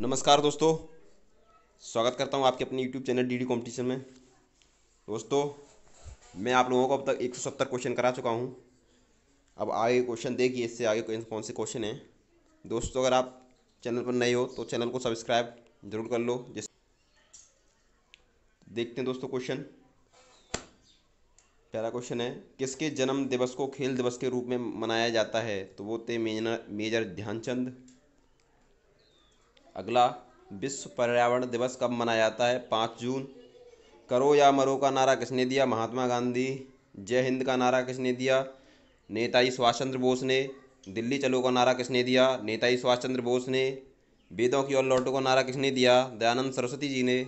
नमस्कार दोस्तों स्वागत करता हूँ आपके अपने यूट्यूब चैनल डीडी कंपटीशन में दोस्तों मैं आप लोगों को अब तक 170 क्वेश्चन करा चुका हूँ अब आगे क्वेश्चन देखिए इससे आगे कौन से क्वेश्चन हैं दोस्तों अगर आप चैनल पर नए हो तो चैनल को सब्सक्राइब जरूर कर लो जिस देखते हैं दोस्तों क्वेश्चन पहला क्वेश्चन है किसके जन्म दिवस को खेल दिवस के रूप में मनाया जाता है तो वो थे मेजर ध्यानचंद अगला विश्व पर्यावरण दिवस कब मनाया जाता है पाँच जून करो या मरो का नारा किसने दिया महात्मा गांधी जय हिंद का नारा किसने दिया नेताजी सुभाष चंद्र बोस ने दिल्ली चलो का नारा किसने दिया नेताजी सुभाष चंद्र बोस ने वेदों की ओर लौटो का नारा किसने दिया दयानंद सरस्वती जी ने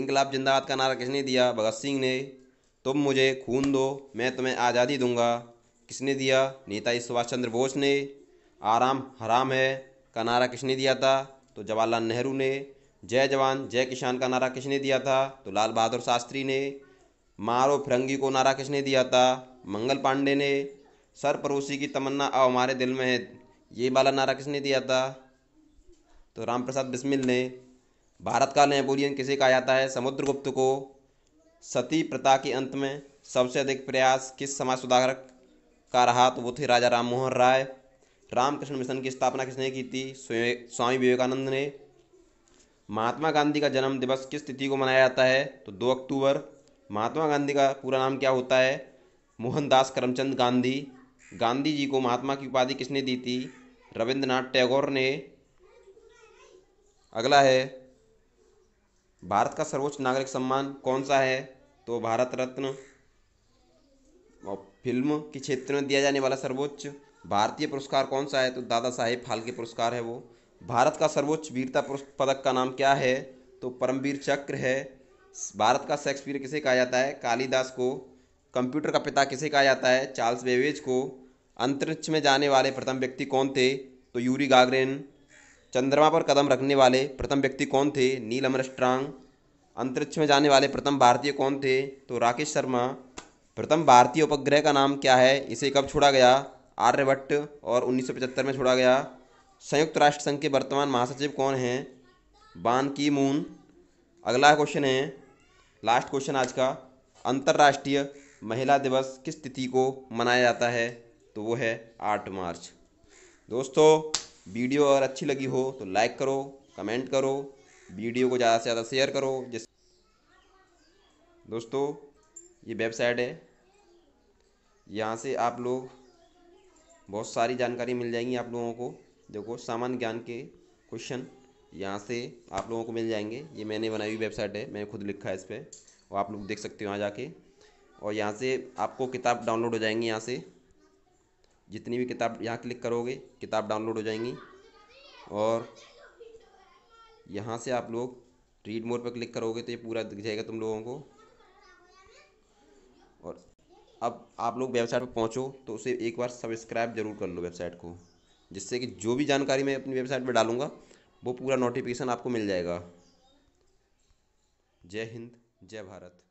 इंकलाब जिंदाबाद का नारा किसने दिया भगत सिंह ने तुम मुझे खून दो मैं तुम्हें आज़ादी दूंगा किसने दिया नेताजी सुभाष चंद्र बोस ने आराम हराम है का नारा किसने दिया था तो जवाहरलाल नेहरू ने जय जवान जय किसान का नारा किसने दिया था तो लाल बहादुर शास्त्री ने मारो फिरंगी को नारा किसने दिया था मंगल पांडे ने सर पड़ोसी की तमन्ना अब हमारे दिल में है ये वाला नारा किसने दिया था तो राम प्रसाद बिस्मिल ने भारत का नेपोलियन किसे कहा जाता है समुद्रगुप्त को सती प्रथा के अंत में सबसे अधिक प्रयास किस समाज सुधारक का रहा तो वो थे राजा राम मोहन राय रामकृष्ण मिशन की स्थापना किसने की थी स्वामी विवेकानंद ने महात्मा गांधी का जन्म दिवस किस तिथि को मनाया जाता है तो दो अक्टूबर महात्मा गांधी का पूरा नाम क्या होता है मोहनदास करमचंद गांधी गांधी जी को महात्मा की उपाधि किसने दी थी रविंद्रनाथ टैगोर ने अगला है भारत का सर्वोच्च नागरिक सम्मान कौन सा है तो भारत रत्न और फिल्म के क्षेत्र में दिया जाने वाला सर्वोच्च भारतीय पुरस्कार कौन सा है तो दादा साहेब फाल्के पुरस्कार है वो भारत का सर्वोच्च वीरता पदक का नाम क्या है तो परमवीर चक्र है भारत का शेक्सपियर किसे कहा जाता है कालिदास को कंप्यूटर का पिता किसे कहा जाता है चार्ल्स बेवेज को अंतरिक्ष में जाने वाले प्रथम व्यक्ति कौन थे तो यूरी गागरेन चंद्रमा पर कदम रखने वाले प्रथम व्यक्ति कौन थे नील अमरस्ट्रांग अंतरिक्ष में जाने वाले प्रथम भारतीय कौन थे तो राकेश शर्मा प्रथम भारतीय उपग्रह का नाम क्या है इसे कब छोड़ा गया आर्यभट्ट और 1975 में छोड़ा गया संयुक्त राष्ट्र संघ के वर्तमान महासचिव कौन हैं बान की मून अगला क्वेश्चन है लास्ट क्वेश्चन आज का अंतर्राष्ट्रीय महिला दिवस किस तिथि को मनाया जाता है तो वो है आठ मार्च दोस्तों वीडियो अगर अच्छी लगी हो तो लाइक करो कमेंट करो वीडियो को ज़्यादा से ज़्यादा शेयर करो जिस दोस्तों ये वेबसाइट है यहाँ से आप लोग बहुत सारी जानकारी मिल जाएगी आप लोगों को देखो सामान्य ज्ञान के क्वेश्चन यहाँ से आप लोगों को मिल जाएंगे ये मैंने बनाई हुई वेबसाइट है मैंने खुद लिखा है इस पर और आप लोग देख सकते हो वहाँ जाके और यहाँ से आपको किताब डाउनलोड हो जाएंगी यहाँ से जितनी भी किताब यहाँ क्लिक करोगे किताब डाउनलोड हो जाएंगी और यहाँ से आप लोग रीड मोड पर क्लिक करोगे तो ये पूरा दिख जाएगा तुम लोगों को और अब आप लोग वेबसाइट पर पहुँचो तो उसे एक बार सब्सक्राइब जरूर कर लो वेबसाइट को जिससे कि जो भी जानकारी मैं अपनी वेबसाइट पर डालूँगा वो पूरा नोटिफिकेशन आपको मिल जाएगा जय हिंद जय भारत